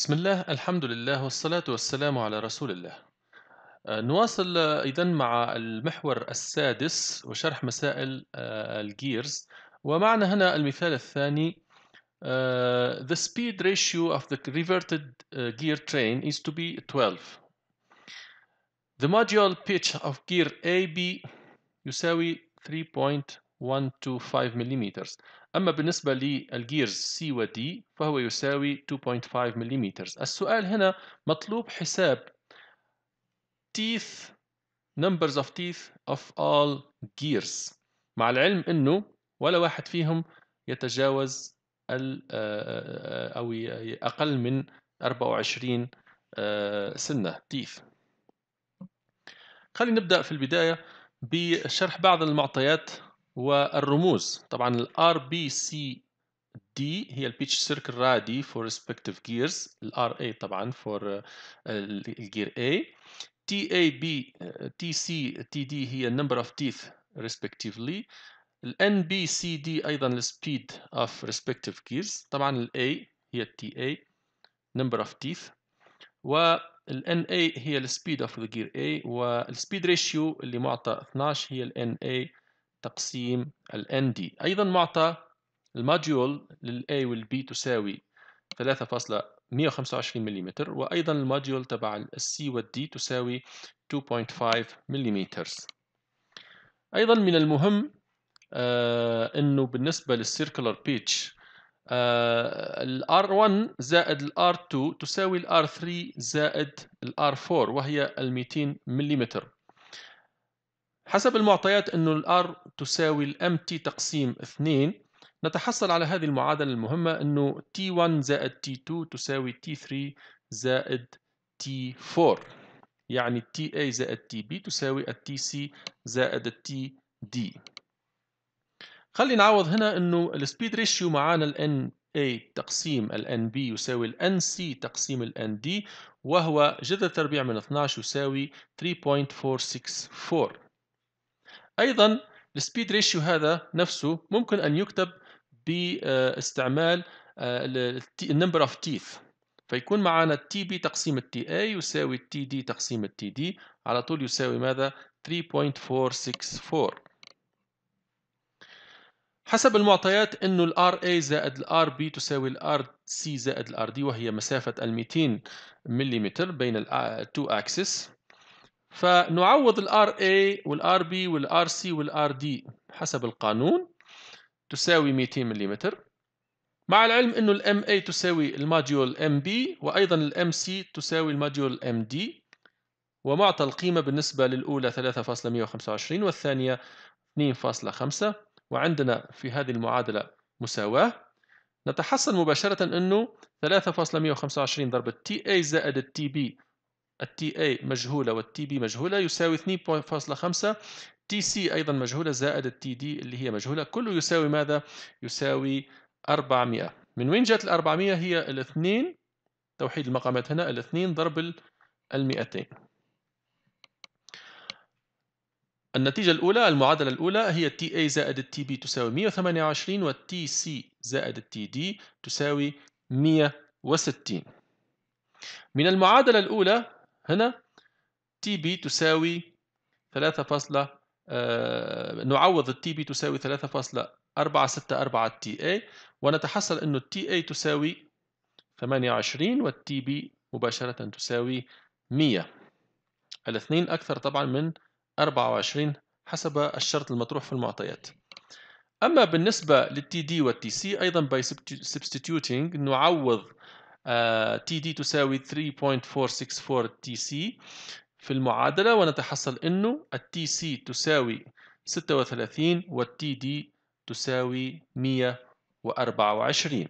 بسم الله الحمد لله والصلاة والسلام على رسول الله آه، نواصل آه، إذا مع المحور السادس وشرح مسائل آه، الجيرز ومعنا هنا المثال الثاني The speed ratio of the reverted gear train is to be 12 The module pitch of gear AB يساوي 1 to 5 ملم أما بالنسبة للجيرز C و D فهو يساوي 2.5 ملم السؤال هنا مطلوب حساب teeth numbers of teeth of all gears مع العلم أنه ولا واحد فيهم يتجاوز آه، أو أقل من 24 آه، سنة teeth خلينا نبدأ في البداية بشرح بعض المعطيات والرموز طبعا الار بي سي دي هي circle radii for respective gears ال الار اي طبعا فور الجير اي تي اي بي تي سي تي دي هي number of teeth respectively ال NBCD ايضا ال speed of respective gears طبعا ال A هي ال TA number of teeth وال NA هي ال speed of the gear A speed ratio اللي معطى 12 هي ال NA تقسيم ال ND أيضا معطى الماديول لل A وال B تساوي 3.125 ملم وأيضا الماديول تبع ال C وال D تساوي 2.5 ملم أيضا من المهم آه أنه بالنسبة للسيركلر بيتش آه ال R1 زائد ال R2 تساوي ال R3 زائد ال R4 وهي ال 200 ملم حسب المعطيات أنه الار تساوي الام تي تقسيم 2 نتحصل على هذه المعادلة المهمة أنه T1 زائد T2 تساوي T3 زائد T4 يعني TA إيه زائد TB تساوي TC زائد TD خلي نعوض هنا أنه السبيد ريشيو معانا ال NA إيه تقسيم ال NB يساوي ال NC تقسيم ال ND وهو جذر تربيع من 12 يساوي 3.464 أيضا السبيد ريشيو هذا نفسه ممكن أن يكتب باستعمال النمبر اوف تيث فيكون معنا تي بي تقسيم التي اي يساوي تي دي تقسيم التي دي على طول يساوي ماذا 3.464 حسب المعطيات انه الار اي زائد الار بي تساوي الار سي زائد الار دي وهي مسافه ال 200 ملم بين التو اكسس فنعوض الار اي والار بي والار سي والار دي حسب القانون تساوي 200 ملم مع العلم انه الام اي تساوي الماديول ام بي وايضا الام سي تساوي الماديول ام دي ومعطى القيمة بالنسبة للأولى 3.125 والثانية 2.5 وعندنا في هذه المعادلة مساواة نتحصل مباشرة أنه 3.125 ضرب تي اي زائد التي بي التي اي مجهولة والتي بي مجهولة يساوي 2.5 تي سي أيضا مجهولة زائد التي دي اللي هي مجهولة كله يساوي ماذا؟ يساوي 400 من وين جت ال 400 هي الاثنين توحيد المقامات هنا الاثنين ضرب ال 200 النتيجة الأولى المعادلة الأولى هي تي اي زائد التي بي تساوي 128 والتي سي زائد التي دي تساوي 160 من المعادلة الأولى هنا تي بي تساوي 3 فاصلة آه، نعوض التي بي تساوي 3464 تي اي ونتحصل انه التي اي تساوي 28 والتي بي مباشرة تساوي 100 الاثنين أكثر طبعا من 24 حسب الشرط المطروح في المعطيات أما بالنسبة للتي دي والتي سي أيضا by substituting نعوض تي آه، دي تساوي 3.464 تي سي في المعادلة ونتحصل انه التي سي تساوي 36 والتي دي تساوي 124